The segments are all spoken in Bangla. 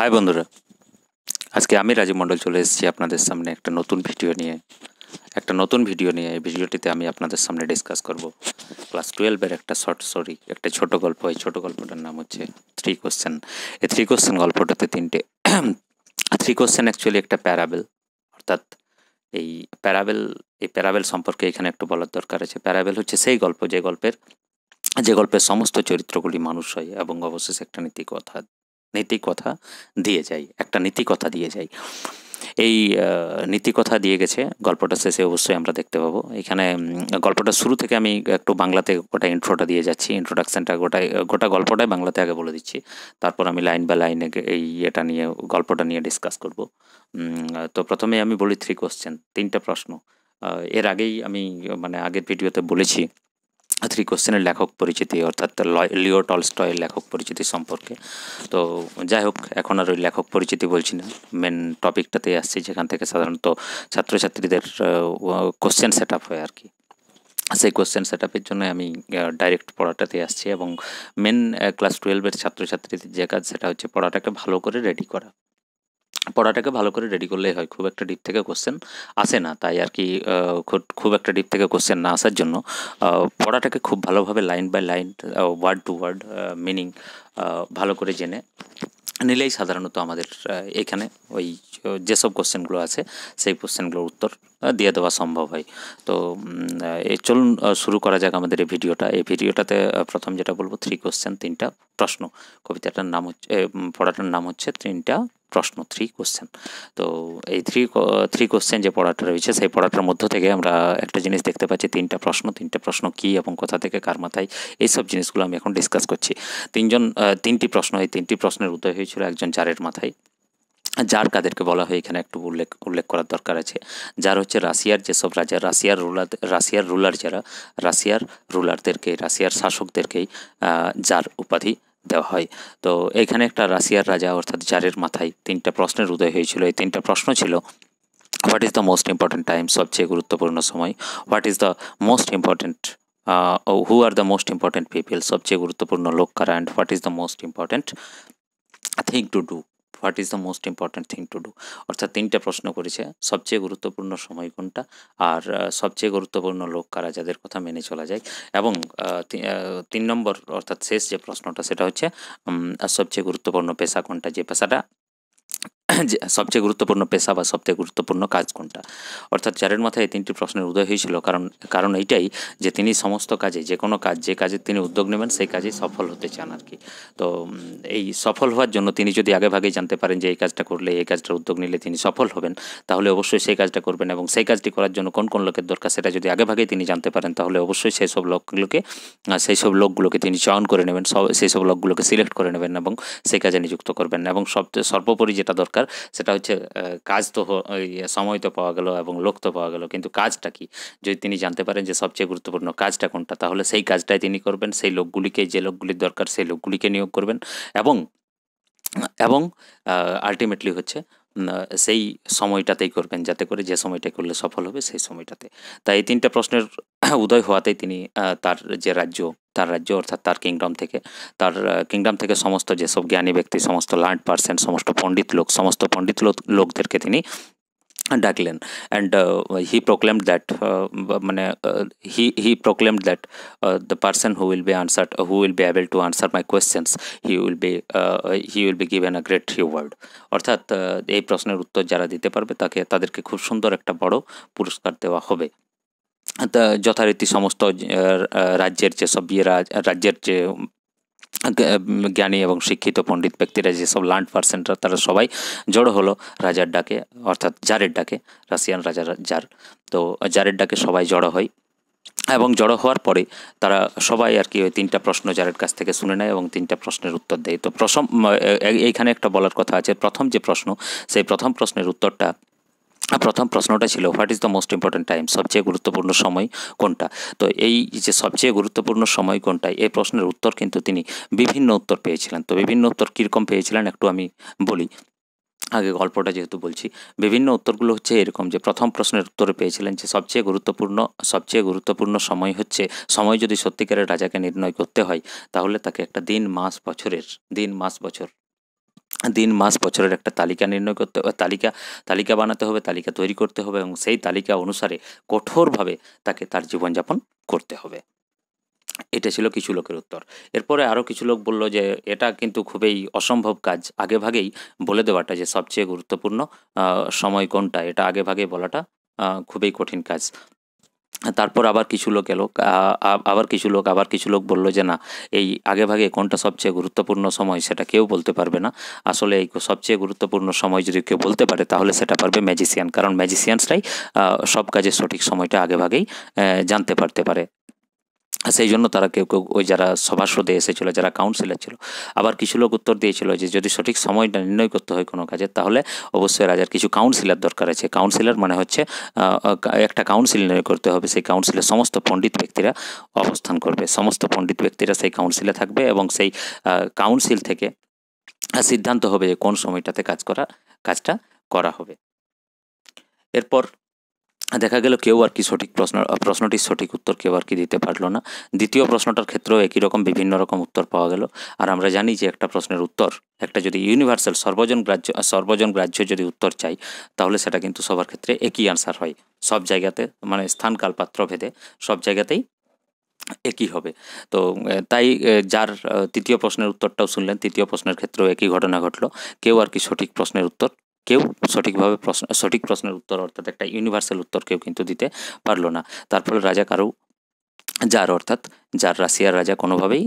হাই বন্ধুরা আজকে আমি রাজীব মণ্ডল চলে এসেছি আপনাদের সামনে একটা নতুন ভিডিও নিয়ে একটা নতুন ভিডিও নিয়ে এই ভিডিওটিতে আমি আপনাদের সামনে ডিসকাস করব ক্লাস টুয়েলভের একটা শর্ট স্টোরি একটা ছোট গল্প এই ছোটো গল্পটার নাম হচ্ছে থ্রি কোশ্চেন এই থ্রি কোশ্চেন গল্পটাতে তিনটে থ্রি কোশ্চেন অ্যাকচুয়ালি একটা প্যারাবেল অর্থাৎ এই প্যারাবেল এই প্যারাবেল সম্পর্কে এখানে একটু বলার দরকার আছে প্যারাবেল হচ্ছে সেই গল্প যে গল্পের যে গল্পের সমস্ত চরিত্রগুলি মানুষ হয় এবং অবশেষে একটা নীতিকথা নীতিকথা দিয়ে যাই একটা নীতিকথা দিয়ে যাই এই নীতিকথা দিয়ে গেছে গল্পটা শেষে অবশ্যই আমরা দেখতে পাবো এখানে গল্পটা শুরু থেকে আমি একটু বাংলাতে গোটা ইন্ট্রোটা দিয়ে যাচ্ছি ইন্ট্রোডাকশানটা গোটা গোটা গল্পটাই বাংলাতে আগে বলে দিচ্ছি তারপর আমি লাইন বাই লাইনে এই এটা নিয়ে গল্পটা নিয়ে ডিসকাস করব তো প্রথমে আমি বলি থ্রি কোশ্চেন তিনটা প্রশ্ন এর আগেই আমি মানে আগের ভিডিওতে বলেছি থ্রি কোশ্চেনের লেখক পরিচিতি অর্থাৎ লিও টলস্টয়ের লেখক পরিচিতি সম্পর্কে তো যাই হোক এখন আর ওই লেখক পরিচিতি বলছি না মেন টপিকটাতেই আসছি যেখান থেকে সাধারণত ছাত্রছাত্রীদের কোশ্চেন সেট আপ হয় আর কি সেই কোশ্চেন সেট আপের জন্য আমি ডাইরেক্ট পড়াটাতে আসছি এবং মেন ক্লাস টুয়েলভের ছাত্রছাত্রীদের যে কাজ সেটা হচ্ছে পড়াটাকে ভালো করে রেডি করা পড়াটাকে ভালো করে রেডি করলেই হয় খুব একটা ডিপ থেকে কোশ্চেন আসে না তাই আর কি খুব একটা ডিপ থেকে কোশ্চেন না আসার জন্য পড়াটাকে খুব ভালোভাবে line by line word to word meaning ভালো করে জেনে নিলেই সাধারণত আমাদের এখানে ওই যেসব কোশ্চেনগুলো আছে সেই কোশ্চেনগুলোর উত্তর দিয়ে দেওয়া সম্ভব হয় তো চলুন শুরু করা যাক আমাদের এই ভিডিওটা এই ভিডিওটাতে প্রথম যেটা বলবো থ্রি কোশ্চেন তিনটা প্রশ্ন কবিতাটার নাম হচ্ছে পড়াটার নাম হচ্ছে তিনটা প্রশ্ন থ্রি কোশ্চেন তো এই থ্রি থ্রি কোশ্চেন যে পড়াটা রয়েছে সেই পড়াটার মধ্য থেকে আমরা একটা জিনিস দেখতে পাচ্ছি তিনটা প্রশ্ন তিনটা প্রশ্ন কী এবং কোথা থেকে কার মাথায় এইসব জিনিসগুলো আমি এখন ডিসকাস করছি তিনজন তিনটি প্রশ্ন এই তিনটি প্রশ্নের উদয় হয়েছিল একজন চারের মাথায় যার কাদেরকে বলা হয় এখানে একটু উল্লেখ উল্লেখ করার দরকার আছে যার হচ্ছে রাশিয়ার যেসব রাজা রাশিয়ার রুলার রাশিয়ার রুলার যারা রাশিয়ার রুলারদেরকে রাশিয়ার শাসকদেরকেই যার উপাধি দেওয়া হয় তো এখানে একটা রাশিয়ার রাজা অর্থাৎ জারের মাথায় তিনটা প্রশ্নের উদয় হয়েছিল এই তিনটা প্রশ্ন ছিল what is the most important time সবচেয়ে গুরুত্বপূর্ণ সময় what is the most important who are the most important people সবচেয়ে গুরুত্বপূর্ণ লোক কারা and what is the most important thing to do what is the most important thing to do অর্থাৎ তিনটা প্রশ্ন করেছে সবচেয়ে গুরুত্বপূর্ণ সময় কোনটা আর সবচেয়ে গুরুত্বপূর্ণ লোক কারা যাদের কথা মেনে চলা যায় এবং তিন নম্বর অর্থাৎ শেষ যে প্রশ্নটা সেটা হচ্ছে সবচেয়ে গুরুত্বপূর্ণ পেশা কোনটা যে পেশাটা সবচেয়ে গুরুত্বপূর্ণ পেশা বা সবচেয়ে গুরুত্বপূর্ণ কাজ কোনটা অর্থাৎ চারের মাথায় এই তিনটি প্রশ্নের উদয় হয়েছিল কারণ কারণ এইটাই যে তিনি সমস্ত কাজে যে কোনো কাজ যে কাজে তিনি উদ্যোগ নেবেন সেই কাজে সফল হতে চান আর কি তো এই সফল হওয়ার জন্য তিনি যদি আগেভাগেই জানতে পারেন যে এই কাজটা করলে এই কাজটার উদ্যোগ নিলে তিনি সফল হবেন তাহলে অবশ্যই সেই কাজটা করবেন এবং সেই কাজটি করার জন্য কোন কোন লোকের দরকার সেটা যদি আগেভাগেই তিনি জানতে পারেন তাহলে অবশ্যই সেই সব লোকগুলোকে সেই সব লোকগুলোকে তিনি চয়ন করে নেবেন সেই সব লোকগুলোকে সিলেক্ট করে নেবেন এবং সেই কাজে নিযুক্ত করবেন এবং সব সর্বোপরি যেটা দরকার দরকার সেটা হচ্ছে কাজ তো সময় তো পাওয়া গেল এবং লোক তো পাওয়া গেল কিন্তু কাজটা কি যদি তিনি জানতে পারেন যে সবচেয়ে গুরুত্বপূর্ণ কাজটা কোনটা তাহলে সেই কাজটাই তিনি করবেন সেই লোকগুলিকে যে লোকগুলির দরকার সেই লোকগুলিকে নিয়োগ করবেন এবং এবং আলটিমেটলি হচ্ছে সেই সময়টাতেই করবেন যাতে করে যে সময়টা করলে সফল হবে সেই সময়টাতে তাই এই তিনটা প্রশ্নের উদয় হওয়াতেই তিনি তার যে রাজ্য তার রাজ্য অর্থাৎ তার কিংডম থেকে তার কিংডম থেকে সমস্ত যেসব জ্ঞানী ব্যক্তি সমস্ত লার্ড পার্সন সমস্ত পণ্ডিত লোক সমস্ত পণ্ডিত লোকদেরকে তিনি ডাকলেন অ্যান্ড হি প্রোক্লেমড দ্যাট মানে he he proclaimed that the person who will be answer who will be able to answer my questions he will be he will be given a great reward অর্থাৎ uh, এই প্রশ্নের উত্তর যারা দিতে পারবে তাকে তাদেরকে খুব সুন্দর একটা বড় পুরস্কার দেওয়া হবে যথারীতি সমস্ত রাজ্যের যেসব বিয়েরা রাজ্যের যে জ্ঞানী এবং শিক্ষিত পণ্ডিত ব্যক্তিরা যেসব ল্যান্ড পার্সেন্টরা তারা সবাই জড়ো হলো রাজার ডাকে অর্থাৎ জারের ডাকে রাশিয়ান রাজা জার তো জারের ডাকে সবাই জড়ো হয় এবং জড়ো হওয়ার পরে তারা সবাই আর কি ওই তিনটা প্রশ্ন জারের কাছ থেকে শুনে নেয় এবং তিনটা প্রশ্নের উত্তর দেয় তো প্রথম এইখানে একটা বলার কথা আছে প্রথম যে প্রশ্ন সেই প্রথম প্রশ্নের উত্তরটা প্রথম প্রশ্নটা ছিল what is the most important time সবচেয়ে গুরুত্বপূর্ণ সময় কোনটা তো এই যে সবচেয়ে গুরুত্বপূর্ণ সময় কোনটা এই প্রশ্নের উত্তর কিন্তু তিনি বিভিন্ন উত্তর পেয়েছিলেন তো বিভিন্ন উত্তর কীরকম পেয়েছিলেন একটু আমি বলি আগে গল্পটা যেহেতু বলছি বিভিন্ন উত্তরগুলো হচ্ছে এরকম যে প্রথম প্রশ্নের উত্তরে পেয়েছিলেন যে সবচেয়ে গুরুত্বপূর্ণ সবচেয়ে গুরুত্বপূর্ণ সময় হচ্ছে সময় যদি সত্যিকারের রাজাকে নির্ণয় করতে হয় তাহলে তাকে একটা দিন মাস বছরের দিন মাস বছর দিন মাস বছরের একটা তালিকা নির্ণয় করতে হবে তালিকা তালিকা বানাতে হবে তালিকা তৈরি করতে হবে এবং সেই তালিকা অনুসারে কঠোরভাবে তাকে তার জীবনযাপন করতে হবে এটা ছিল কিছু লোকের উত্তর এরপরে আরও কিছু লোক বলল যে এটা কিন্তু খুবই অসম্ভব কাজ আগেভাগেই বলে দেওয়াটা যে সবচেয়ে গুরুত্বপূর্ণ সময় কোনটা এটা আগেভাগেই বলাটা খুবই কঠিন কাজ তারপর আবার কিছু লোক এলো আবার কিছু লোক আবার কিছু লোক বললো যে না এই আগে ভাগে কোনটা সবচেয়ে গুরুত্বপূর্ণ সময় সেটা কেউ বলতে পারবে না আসলে এই সবচেয়ে গুরুত্বপূর্ণ সময় যদি কেউ বলতে পারে তাহলে সেটা পারবে ম্যাজিসিয়ান কারণ ম্যাজিসিয়ানসরাই সব কাজের সঠিক সময়টা আগে ভাগেই জানতে পারতে পারে সেই জন্য তারা কেউ কেউ ওই যারা সভাসদে এসেছিলো যারা কাউন্সিলর ছিল আবার কিছু লোক উত্তর দিয়েছিল যে যদি সঠিক সময়টা নির্ণয় করতে হয় কোনো কাজে তাহলে অবশ্যই রাজার কিছু কাউন্সিলর দরকার আছে কাউন্সিলর মানে হচ্ছে একটা কাউন্সিল নির্ণয় করতে হবে সেই কাউন্সিলে সমস্ত পণ্ডিত ব্যক্তিরা অবস্থান করবে সমস্ত পণ্ডিত ব্যক্তিরা সেই কাউন্সিলে থাকবে এবং সেই কাউন্সিল থেকে সিদ্ধান্ত হবে যে কোন সময়টাতে কাজ করা কাজটা করা হবে এরপর দেখা গেল কেউ আর কি সঠিক প্রশ্ন প্রশ্নটির সঠিক উত্তর কেউ আর কি দিতে পারলো না দ্বিতীয় প্রশ্নটার ক্ষেত্রেও একই রকম বিভিন্ন রকম উত্তর পাওয়া গেল আর আমরা জানি যে একটা প্রশ্নের উত্তর একটা যদি ইউনিভার্সাল সর্বজন গ্রাহ্য সর্বজন গ্রাহ্য যদি উত্তর চাই তাহলে সেটা কিন্তু সবার ক্ষেত্রে একই আনসার হয় সব জায়গাতে মানে স্থান কালপাত্র ভেদে সব জায়গাতেই একই হবে তো তাই যার তৃতীয় প্রশ্নের উত্তরটাও শুনলেন তৃতীয় প্রশ্নের ক্ষেত্রেও একই ঘটনা ঘটলো কেউ আর কি সঠিক প্রশ্নের উত্তর কেউ সঠিকভাবে প্রশ্ন সঠিক প্রশ্নের উত্তর অর্থাৎ একটা ইউনিভার্সাল উত্তর কেউ কিন্তু দিতে পারলো না তার ফলে রাজা কারো যার অর্থাৎ যার রাশিয়ার রাজা কোনোভাবেই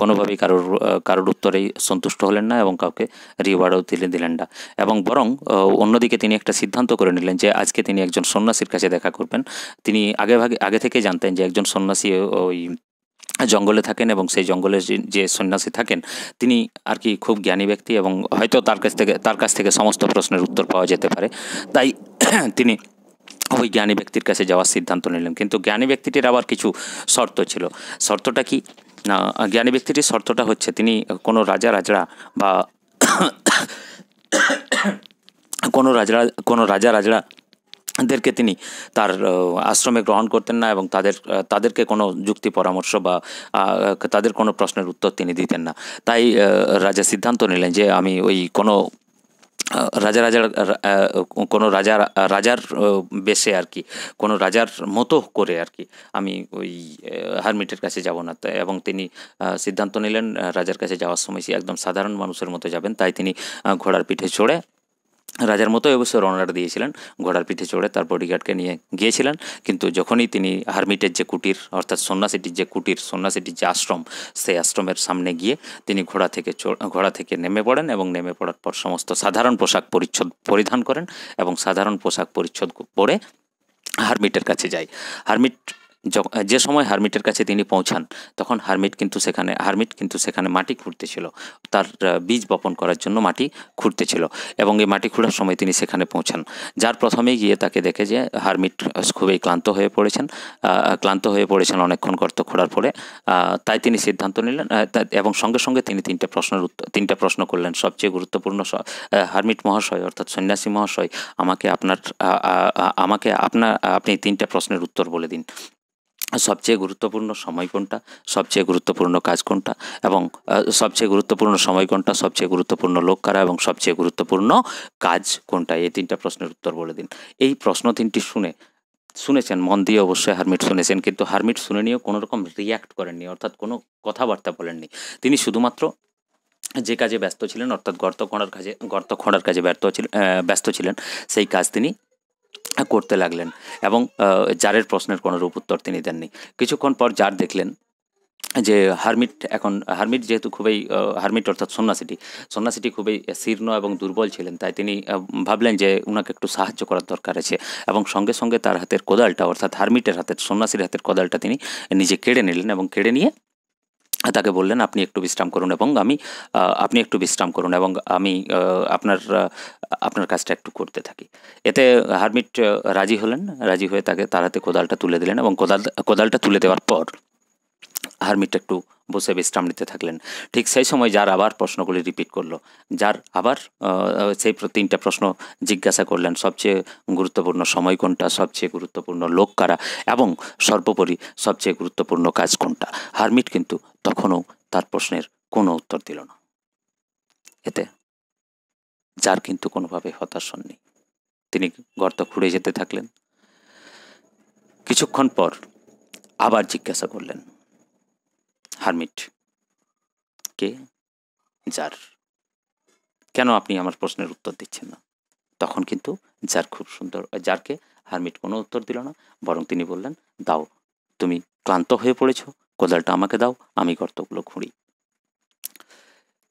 কোনোভাবেই কারোর কারোর উত্তরেই সন্তুষ্ট হলেন না এবং কাউকে রিওয়ার্ডও দিলেন দিলেন না এবং বরং অন্যদিকে তিনি একটা সিদ্ধান্ত করে নিলেন যে আজকে তিনি একজন সন্ন্যাসীর কাছে দেখা করবেন তিনি আগে ভাগে আগে থেকে জানতেন যে একজন সন্ন্যাসী ওই জঙ্গলে থাকেন এবং সেই জঙ্গলের যে সন্ন্যাসী থাকেন তিনি আর কি খুব জ্ঞানী ব্যক্তি এবং হয়তো তার কাছ থেকে তার কাছ থেকে সমস্ত প্রশ্নের উত্তর পাওয়া যেতে পারে তাই তিনি ওই জ্ঞানী ব্যক্তির কাছে যাওয়ার সিদ্ধান্ত নিলেন কিন্তু জ্ঞানী ব্যক্তিটির আবার কিছু শর্ত ছিল শর্তটা কি না জ্ঞানী ব্যক্তিটির শর্তটা হচ্ছে তিনি কোনো রাজা রাজড়া বা কোনো রাজড়া কোনো রাজা রাজড়া দেরকে তিনি তার আশ্রমে গ্রহণ করতেন না এবং তাদের তাদেরকে কোনো যুক্তি পরামর্শ বা তাদের কোনো প্রশ্নের উত্তর তিনি দিতেন না তাই রাজা সিদ্ধান্ত নিলেন যে আমি ওই কোনো রাজা রাজার কোনো রাজার রাজার বেশে আর কি কোনো রাজার মতো করে আর কি আমি ওই হারমিটের কাছে যাব না এবং তিনি সিদ্ধান্ত নিলেন রাজার কাছে যাওয়ার সময় সে একদম সাধারণ মানুষের মতো যাবেন তাই তিনি ঘোড়ার পিঠে চড়ে রাজার মতোই অবশ্য রণার দিয়েছিলেন ঘোড়ার পিঠে চড়ে তার বডিগার্ডকে নিয়ে গিয়েছিলেন কিন্তু যখনই তিনি হারমিটের যে কুটির অর্থাৎ সন্ন্যাসীটির যে কুটির সন্ন্যাসীটির যে আশ্রম সেই আশ্রমের সামনে গিয়ে তিনি ঘোড়া থেকে ঘোড়া থেকে নেমে পড়েন এবং নেমে পড়ার পর সমস্ত সাধারণ পোশাক পরিচ্ছদ পরিধান করেন এবং সাধারণ পোশাক পরিচ্ছদ পরে হারমিটের কাছে যায় হারমিট যে সময় হারমিটের কাছে তিনি পৌঁছান তখন হারমিট কিন্তু সেখানে হারমিট কিন্তু সেখানে মাটি খুঁড়তেছিল তার বীজ বপন করার জন্য মাটি খুঁড়তেছিল এবং এই মাটি খুঁড়ার সময় তিনি সেখানে পৌঁছান যার প্রথমে গিয়ে তাকে দেখে যে হারমিট খুবই ক্লান্ত হয়ে পড়েছেন ক্লান্ত হয়ে পড়েছেন অনেকক্ষণ গর্ত খোঁড়ার পরে তাই তিনি সিদ্ধান্ত নিলেন এবং সঙ্গে সঙ্গে তিনি তিনটা প্রশ্নের উত্তর তিনটা প্রশ্ন করলেন সবচেয়ে গুরুত্বপূর্ণ হারমিট মহাশয় অর্থাৎ সন্ন্যাসী মহাশয় আমাকে আপনার আমাকে আপনার আপনি তিনটা প্রশ্নের উত্তর বলে দিন সবচেয়ে গুরুত্বপূর্ণ সময় কোনটা সবচেয়ে গুরুত্বপূর্ণ কাজ কোনটা এবং সবচেয়ে গুরুত্বপূর্ণ সময় কোনটা সবচেয়ে গুরুত্বপূর্ণ লোক কারা এবং সবচেয়ে গুরুত্বপূর্ণ কাজ কোনটা এই তিনটা প্রশ্নের উত্তর বলে দিন এই প্রশ্ন তিনটি শুনে শুনেছেন মন দিয়ে অবশ্যই হারমিট শুনেছেন কিন্তু হারমিট শুনে নিয়েও কোনো রকম রিয়্যাক্ট করেননি অর্থাৎ কোনো কথাবার্তা বলেননি তিনি শুধুমাত্র যে কাজে ব্যস্ত ছিলেন অর্থাৎ গর্ত খোঁড়ার কাজে গর্ত খোঁড়ার কাজে ব্যর্থ ব্যস্ত ছিলেন সেই কাজ তিনি করতে লাগলেন এবং জারের প্রশ্নের কোনোরূপ উত্তর তিনি দেননি কিছুক্ষণ পর জার দেখলেন যে হারমিট এখন হারমিট যেহেতু খুবই হারমিট অর্থাৎ সন্ন্যাসিটি সন্ন্যাসীটি খুবই শীর্ণ এবং দুর্বল ছিলেন তাই তিনি ভাবলেন যে ওনাকে একটু সাহায্য করার দরকার আছে এবং সঙ্গে সঙ্গে তার হাতের কোদালটা অর্থাৎ হারমিটের হাতের সন্ন্যাসীর হাতের কোদালটা তিনি নিজে কেড়ে নিলেন এবং কেড়ে নিয়ে তাকে বললেন আপনি একটু বিশ্রাম করুন এবং আমি আপনি একটু বিশ্রাম করুন এবং আমি আপনার আপনার কাজটা একটু করতে থাকি এতে হারমিট রাজি হলেন রাজি হয়ে তাকে তার হাতে কোদালটা তুলে দিলেন এবং কোদাল কোদালটা তুলে দেওয়ার পর হারমিট একটু বসে বিশ্রাম নিতে থাকলেন ঠিক সেই সময় যার আবার প্রশ্নগুলি রিপিট করলো যার আবার সেই তিনটা প্রশ্ন জিজ্ঞাসা করলেন সবচেয়ে গুরুত্বপূর্ণ সময় কোনটা সবচেয়ে গুরুত্বপূর্ণ লোক কারা এবং সর্বোপরি সবচেয়ে গুরুত্বপূর্ণ কাজ কোনটা হারমিট কিন্তু তখনও তার প্রশ্নের কোনো উত্তর দিল না এতে যার কিন্তু কোনোভাবে হতাশ হননি তিনি গর্ত খুঁড়ে যেতে থাকলেন কিছুক্ষণ পর আবার জিজ্ঞাসা করলেন হারমিট কে যার কেন আপনি আমার প্রশ্নের উত্তর দিচ্ছেন না তখন কিন্তু যার খুব সুন্দর যারকে হারমিট কোনো উত্তর দিল না বরং তিনি বললেন দাও তুমি ক্লান্ত হয়ে পড়েছ কোদালটা আমাকে দাও আমি গর্তগুলো খুঁড়ি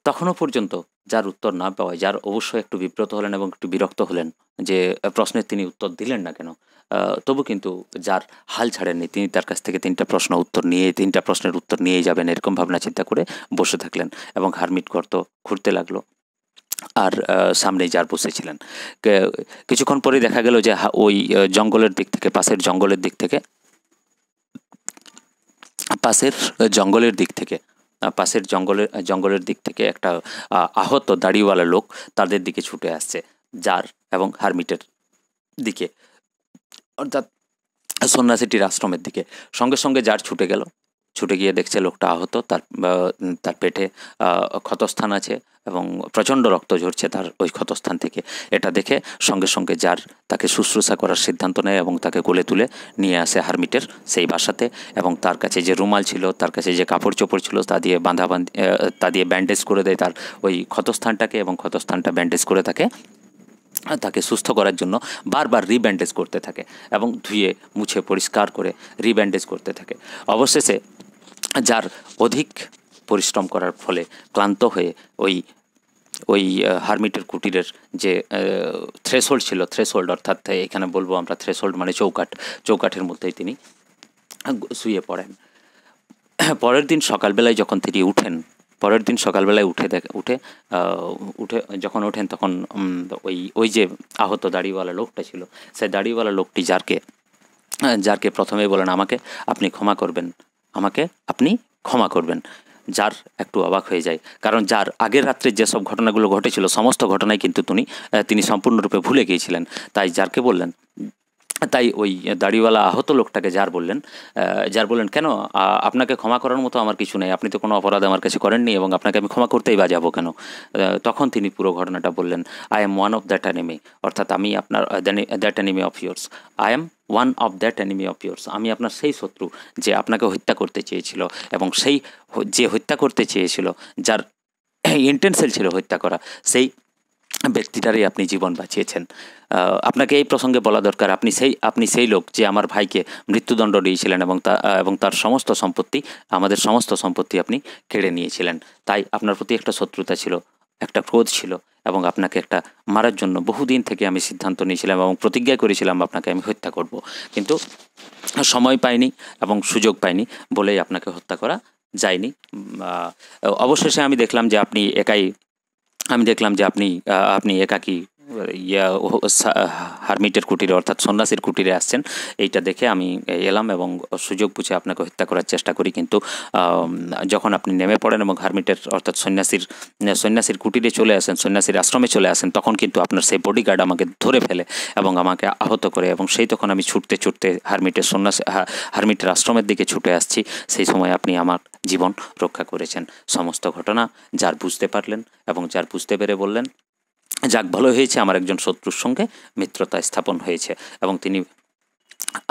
তখনও পর্যন্ত যার উত্তর না পাওয়ায় যার অবশ্যই একটু বিব্রত হলেন এবং একটু বিরক্ত হলেন যে প্রশ্নের তিনি উত্তর দিলেন না কেন তবু কিন্তু যার হাল ছাড়েননি তিনি তার কাছ থেকে তিনটা প্রশ্ন উত্তর নিয়ে তিনটা প্রশ্নের উত্তর নিয়েই যাবেন এরকম ভাবনা চিন্তা করে বসে থাকলেন এবং হারমিট গর্ত ঘুরতে লাগলো আর সামনেই যার বসেছিলেন কিছুক্ষণ পরে দেখা গেল যে ওই জঙ্গলের দিক থেকে পাশের জঙ্গলের দিক থেকে পাশের জঙ্গলের দিক থেকে পাশের জঙ্গলের জঙ্গলের দিক থেকে একটা আহত দাড়িওয়ালা লোক তাদের দিকে ছুটে আসছে যার এবং হারমিটের দিকে অর্থাৎ সন্ন্যাসীটির আশ্রমের দিকে সঙ্গে সঙ্গে যার ছুটে গেল ছুটে গিয়ে দেখছে লোকটা আহত তার তার পেটে ক্ষতস্থান আছে এবং প্রচণ্ড রক্ত ঝরছে তার ওই ক্ষতস্থান থেকে এটা দেখে সঙ্গে সঙ্গে যার তাকে শুশ্রূষা করার সিদ্ধান্ত নেয় এবং তাকে কোলে তুলে নিয়ে আসে হারমিটের সেই বাসাতে এবং তার কাছে যে রুমাল ছিল তার কাছে যে কাপড় চোপড় ছিল তা দিয়ে বাঁধা বাঁধ তা দিয়ে ব্যান্ডেজ করে দেয় তার ওই ক্ষতস্থানটাকে এবং ক্ষতস্থানটা ব্যান্ডেজ করে থাকে তাকে সুস্থ করার জন্য বারবার রিব্যান্ডেজ করতে থাকে এবং ধুয়ে মুছে পরিষ্কার করে রিব্যান্ডেজ করতে থাকে অবশেষে যার অধিক পরিশ্রম করার ফলে ক্লান্ত হয়ে ওই ওই হারমিটের কুটিরের যে থ্রেশোল্ড ছিল থ্রেশোল্ড অর্থাৎ এখানে বলবো আমরা থ্রেশোল্ড মানে চৌকাট চৌকাঠের মধ্যেই তিনি শুয়ে পড়েন পরের দিন সকালবেলায় যখন তিনি উঠেন পরের দিন সকালবেলায় উঠে দেখ উঠে উঠে যখন ওঠেন তখন ওই ওই যে আহত দাড়িওয়ালা লোকটা ছিল সেই দাড়িওয়ালা লোকটি যারকে যারকে প্রথমে বলেন আমাকে আপনি ক্ষমা করবেন আমাকে আপনি ক্ষমা করবেন যার একটু অবাক হয়ে যায় কারণ যার আগের রাত্রে যেসব ঘটনাগুলো ঘটেছিল সমস্ত ঘটনায় কিন্তু তিনি তিনি সম্পূর্ণরূপে ভুলে গিয়েছিলেন তাই যারকে বললেন তাই ওই দাড়িওয়ালা আহত লোকটাকে যার বললেন যার বললেন কেন আপনাকে ক্ষমা করার মতো আমার কিছু নেই আপনি তো কোনো অপরাধ আমার কাছে করেননি এবং আপনাকে আমি ক্ষমা করতেই বা যাবো কেন তখন তিনি পুরো ঘটনাটা বললেন I am one of that enemy অর্থাৎ আমি আপনার that enemy of yours I am one of that enemy of yours আমি আপনার সেই শত্রু যে আপনাকে হত্যা করতে চেয়েছিল এবং সেই যে হত্যা করতে চেয়েছিল যার ইন্টেনশন ছিল হত্যা করা সেই ব্যক্তিটারই আপনি জীবন বাঁচিয়েছেন আপনাকে এই প্রসঙ্গে বলা দরকার আপনি সেই আপনি সেই লোক যে আমার ভাইকে মৃত্যুদণ্ড দিয়েছিলেন এবং তা এবং তার সমস্ত সম্পত্তি আমাদের সমস্ত সম্পত্তি আপনি কেড়ে নিয়েছিলেন তাই আপনার প্রতি একটা শত্রুতা ছিল একটা ক্রোধ ছিল এবং আপনাকে একটা মারার জন্য বহুদিন থেকে আমি সিদ্ধান্ত নিয়েছিলাম এবং প্রতিজ্ঞা করেছিলাম আপনাকে আমি হত্যা করব কিন্তু সময় পাইনি এবং সুযোগ পাইনি বলেই আপনাকে হত্যা করা যায়নি অবশেষে আমি দেখলাম যে আপনি একাই আমি দেখলাম যে আপনি আপনি একাকী ইয়া হারমিটের কুটিরে অর্থাৎ সন্ন্যাসীর কুটিরে আসছেন এইটা দেখে আমি এলাম এবং সুযোগ বুঝে আপনাকে হত্যা করার চেষ্টা করি কিন্তু যখন আপনি নেমে পড়েন এবং হারমিটের অর্থাৎ সন্ন্যাসীর সন্ন্যাসীর কুটিরে চলে আসেন সন্ন্যাসীর আশ্রমে চলে আসেন তখন কিন্তু আপনার সেই বডিগার্ড আমাকে ধরে ফেলে এবং আমাকে আহত করে এবং সেই তখন আমি ছুটতে ছুটতে হারমিটের সন্ন্যাস হারমিটের আশ্রমের দিকে ছুটে আসছি সেই সময় আপনি আমার জীবন রক্ষা করেছেন সমস্ত ঘটনা যার বুঝতে পারলেন এবং যার বুঝতে পেরে বললেন যাক ভালো হয়েছে আমার একজন শত্রুর সঙ্গে মিত্রতা স্থাপন হয়েছে এবং তিনি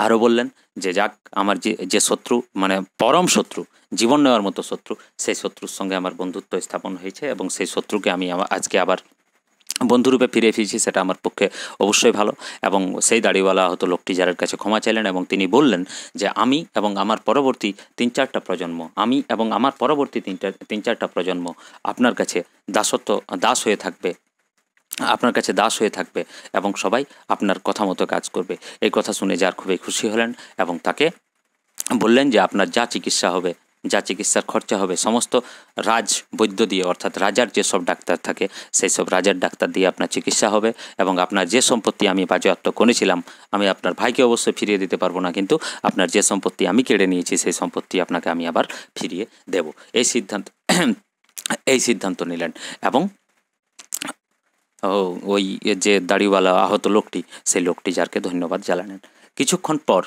আরও বললেন যে যাক আমার যে যে শত্রু মানে পরম শত্রু জীবন নেওয়ার মতো শত্রু সেই শত্রুর সঙ্গে আমার বন্ধুত্ব স্থাপন হয়েছে এবং সেই শত্রুকে আমি আজকে আবার বন্ধুরূপে ফিরে ফিরছি সেটা আমার পক্ষে অবশ্যই ভালো এবং সেই দাড়িওয়ালা হতো লোকটি যারের কাছে ক্ষমা চাইলেন এবং তিনি বললেন যে আমি এবং আমার পরবর্তী তিন চারটা প্রজন্ম আমি এবং আমার পরবর্তী তিনটা তিন চারটা প্রজন্ম আপনার কাছে দাসত্ব দাস হয়ে থাকবে আপনার কাছে দাস হয়ে থাকবে এবং সবাই আপনার কথা মতো কাজ করবে এই কথা শুনে যার খুবই খুশি হলেন এবং তাকে বললেন যে আপনার যা চিকিৎসা হবে যা চিকিৎসার খরচা হবে সমস্ত রাজ বৈদ্য দিয়ে অর্থাৎ রাজার যেসব ডাক্তার থাকে সেই সব রাজার ডাক্তার দিয়ে আপনার চিকিৎসা হবে এবং আপনার যে সম্পত্তি আমি বাজেয়াপ্ত করেছিলাম আমি আপনার ভাইকে অবশ্যই ফিরিয়ে দিতে পারবো না কিন্তু আপনার যে সম্পত্তি আমি কেড়ে নিয়েছি সেই সম্পত্তি আপনাকে আমি আবার ফিরিয়ে দেব এই সিদ্ধান্ত এই সিদ্ধান্ত নিলেন এবং ওই যে দাড়িওয়ালা আহত লোকটি সেই লোকটি যারকে ধন্যবাদ জানালেন কিছুক্ষণ পর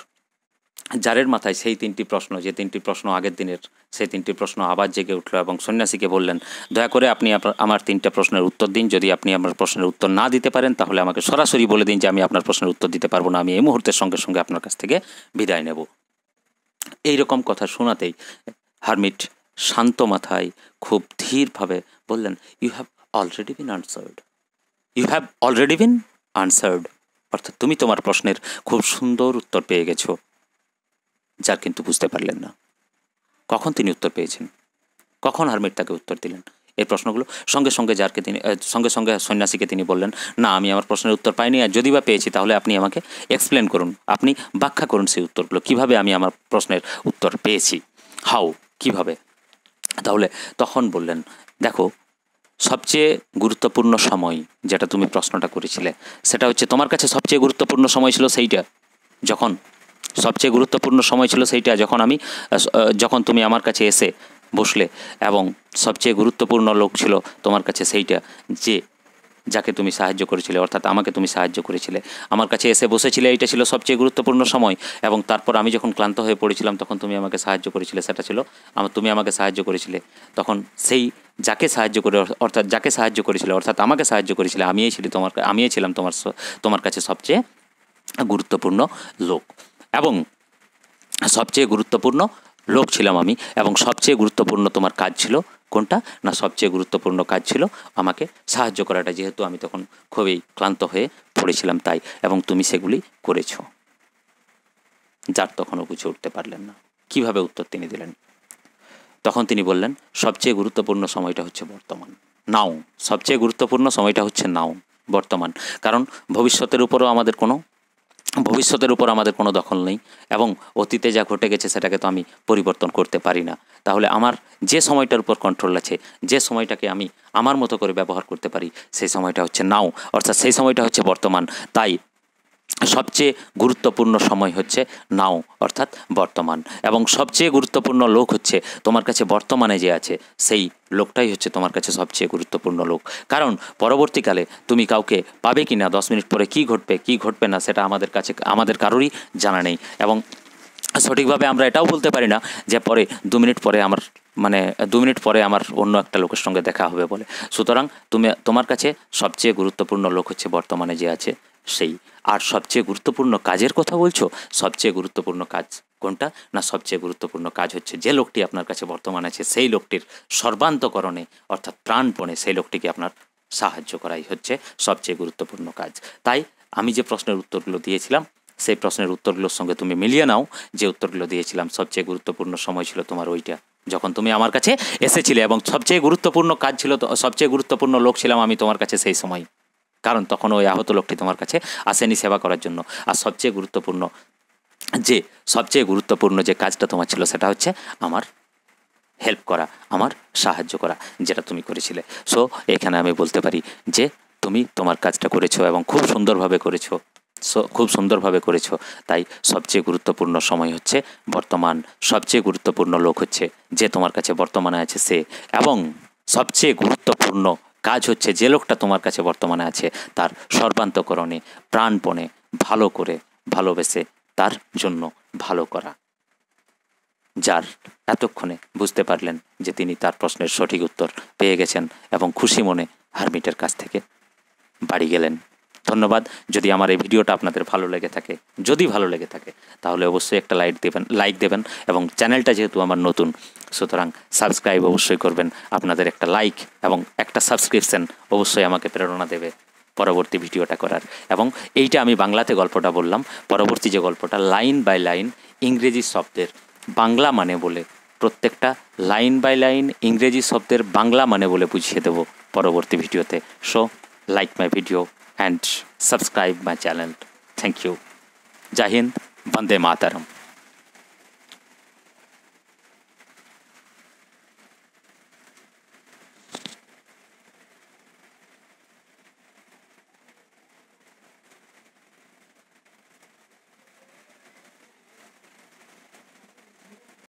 যারের মাথায় সেই তিনটি প্রশ্ন যে তিনটি প্রশ্ন আগের দিনের সেই তিনটি প্রশ্ন আবার জেগে উঠল এবং সন্ন্যাসীকে বললেন দয়া করে আপনি আমার তিনটা প্রশ্নের উত্তর দিন যদি আপনি আমার প্রশ্নের উত্তর না দিতে পারেন তাহলে আমাকে সরাসরি বলে দিন যে আমি আপনার প্রশ্নের উত্তর দিতে পারবো না আমি এই মুহূর্তের সঙ্গে সঙ্গে আপনার কাছ থেকে বিদায় নেব এই রকম কথা শোনাতেই হারমিট শান্ত মাথায় খুব ধীরভাবে বললেন you have already been answered you have already been answered অর্থাৎ তুমি তোমার প্রশ্নের খুব সুন্দর উত্তর পেয়ে গেছো যা কিন্তু বুঝতে পারলেন না কখন তিনি উত্তর পেয়েছেন কখন হারমিট তাকে উত্তর দিলেন এই প্রশ্নগুলো সঙ্গে সঙ্গে যারকে তিনি সঙ্গে সঙ্গে সন্ন্যাসীকে তিনি বললেন না আমি আমার প্রশ্নের উত্তর পাইনি আর যদি বা পেয়েছি তাহলে আপনি আমাকে এক্সপ্লেন করুন আপনি ব্যাখ্যা করুন সেই উত্তরগুলো কিভাবে আমি আমার প্রশ্নের উত্তর পেয়েছি হাউ কিভাবে তাহলে তখন বললেন দেখো সবচেয়ে গুরুত্বপূর্ণ সময় যেটা তুমি প্রশ্নটা করেছিলে সেটা হচ্ছে তোমার কাছে সবচেয়ে গুরুত্বপূর্ণ সময় ছিল সেইটা যখন সবচেয়ে গুরুত্বপূর্ণ সময় ছিল সেইটা যখন আমি যখন তুমি আমার কাছে এসে বসলে এবং সবচেয়ে গুরুত্বপূর্ণ লোক ছিল তোমার কাছে সেইটা যে যাকে তুমি সাহায্য করেছিলে অর্থাৎ আমাকে তুমি সাহায্য করেছিলে আমার কাছে এসে বসেছিলে এটা ছিল সবচেয়ে গুরুত্বপূর্ণ সময় এবং তারপর আমি যখন ক্লান্ত হয়ে পড়েছিলাম তখন তুমি আমাকে সাহায্য করেছিলে সেটা ছিল আমার তুমি আমাকে সাহায্য করেছিলে তখন সেই যাকে সাহায্য করে অর্থাৎ যাকে সাহায্য করেছিল অর্থাৎ আমাকে সাহায্য করেছিলে আমিই ছিলি তোমার আমিই ছিলাম তোমার তোমার কাছে সবচেয়ে গুরুত্বপূর্ণ লোক এবং সবচেয়ে গুরুত্বপূর্ণ লোক ছিলাম আমি এবং সবচেয়ে গুরুত্বপূর্ণ তোমার কাজ ছিল কোনটা না সবচেয়ে গুরুত্বপূর্ণ কাজ ছিল আমাকে সাহায্য করাটা যেহেতু আমি তখন খুবই ক্লান্ত হয়ে পড়েছিলাম তাই এবং তুমি সেগুলি করেছ যার তখনও বুঝে উঠতে পারলেন না কিভাবে উত্তর তিনি দিলেন তখন তিনি বললেন সবচেয়ে গুরুত্বপূর্ণ সময়টা হচ্ছে বর্তমান নাও সবচেয়ে গুরুত্বপূর্ণ সময়টা হচ্ছে নাও বর্তমান কারণ ভবিষ্যতের উপরও আমাদের কোনো ভবিষ্যতের উপর আমাদের কোনো দখল নেই এবং অতীতে যা ঘটে গেছে সেটাকে তো আমি পরিবর্তন করতে পারি না তাহলে আমার যে সময়টার উপর কন্ট্রোল আছে যে সময়টাকে আমি আমার মতো করে ব্যবহার করতে পারি সেই সময়টা হচ্ছে নাও অর্থাৎ সেই সময়টা হচ্ছে বর্তমান তাই সবচেয়ে গুরুত্বপূর্ণ সময় হচ্ছে নাও অর্থাৎ বর্তমান এবং সবচেয়ে গুরুত্বপূর্ণ লোক হচ্ছে তোমার কাছে বর্তমানে যে আছে সেই লোকটাই হচ্ছে তোমার কাছে সবচেয়ে গুরুত্বপূর্ণ লোক কারণ পরবর্তীকালে তুমি কাউকে পাবে কি না দশ মিনিট পরে কি ঘটবে কি ঘটবে না সেটা আমাদের কাছে আমাদের কারোরই জানা নেই এবং সঠিকভাবে আমরা এটাও বলতে পারি না যে পরে দু মিনিট পরে আমার মানে দু মিনিট পরে আমার অন্য একটা লোকের সঙ্গে দেখা হবে বলে সুতরাং তুমি তোমার কাছে সবচেয়ে গুরুত্বপূর্ণ লোক হচ্ছে বর্তমানে যে আছে সেই আর সবচেয়ে গুরুত্বপূর্ণ কাজের কথা বলছো সবচেয়ে গুরুত্বপূর্ণ কাজ কোনটা না সবচেয়ে গুরুত্বপূর্ণ কাজ হচ্ছে যে লোকটি আপনার কাছে বর্তমান আছে সেই লোকটির সর্বান্তকরণে অর্থাৎ প্রাণপণে সেই লোকটিকে আপনার সাহায্য করাই হচ্ছে সবচেয়ে গুরুত্বপূর্ণ কাজ তাই আমি যে প্রশ্নের উত্তরগুলো দিয়েছিলাম সেই প্রশ্নের উত্তরগুলোর সঙ্গে তুমি মিলিয়ে নাও যে উত্তরগুলো দিয়েছিলাম সবচেয়ে গুরুত্বপূর্ণ সময় ছিল তোমার ওইটা যখন তুমি আমার কাছে এসেছিলে এবং সবচেয়ে গুরুত্বপূর্ণ কাজ ছিল সবচেয়ে গুরুত্বপূর্ণ লোক ছিলাম আমি তোমার কাছে সেই সময় কারণ তখন ওই আহত লোকটি তোমার কাছে আসেনি সেবা করার জন্য আর সবচেয়ে গুরুত্বপূর্ণ যে সবচেয়ে গুরুত্বপূর্ণ যে কাজটা তোমার ছিল সেটা হচ্ছে আমার হেল্প করা আমার সাহায্য করা যেটা তুমি করেছিলে সো এখানে আমি বলতে পারি যে তুমি তোমার কাজটা করেছো এবং খুব সুন্দরভাবে করেছো খুব সুন্দরভাবে করেছো তাই সবচেয়ে গুরুত্বপূর্ণ সময় হচ্ছে বর্তমান সবচেয়ে গুরুত্বপূর্ণ লোক হচ্ছে যে তোমার কাছে বর্তমানে আছে সে এবং সবচেয়ে গুরুত্বপূর্ণ কাজ হচ্ছে যে লোকটা তোমার কাছে বর্তমানে আছে তার সর্বান্তকরণে প্রাণপণে ভালো করে ভালোবেসে তার জন্য ভালো করা যার এতক্ষণে বুঝতে পারলেন যে তিনি তার প্রশ্নের সঠিক উত্তর পেয়ে গেছেন এবং খুশি মনে হারমিটের কাছ থেকে বাড়ি গেলেন ধন্যবাদ যদি আমার এই ভিডিওটা আপনাদের ভালো লেগে থাকে যদি ভালো লেগে থাকে তাহলে অবশ্যই একটা লাইক দেবেন লাইক দেবেন এবং চ্যানেলটা যেহেতু আমার নতুন সুতরাং সাবস্ক্রাইব অবশ্যই করবেন আপনাদের একটা লাইক এবং একটা সাবস্ক্রিপশান অবশ্যই আমাকে প্রেরণা দেবে পরবর্তী ভিডিওটা করার এবং এইটা আমি বাংলাতে গল্পটা বললাম পরবর্তী যে গল্পটা লাইন বাই লাইন ইংরেজি শব্দের বাংলা মানে বলে প্রত্যেকটা লাইন বাই লাইন ইংরেজি শব্দের বাংলা মানে বলে বুঝিয়ে দেব পরবর্তী ভিডিওতে so like my video and subscribe my channel thank you Jai Hind Vande Mataram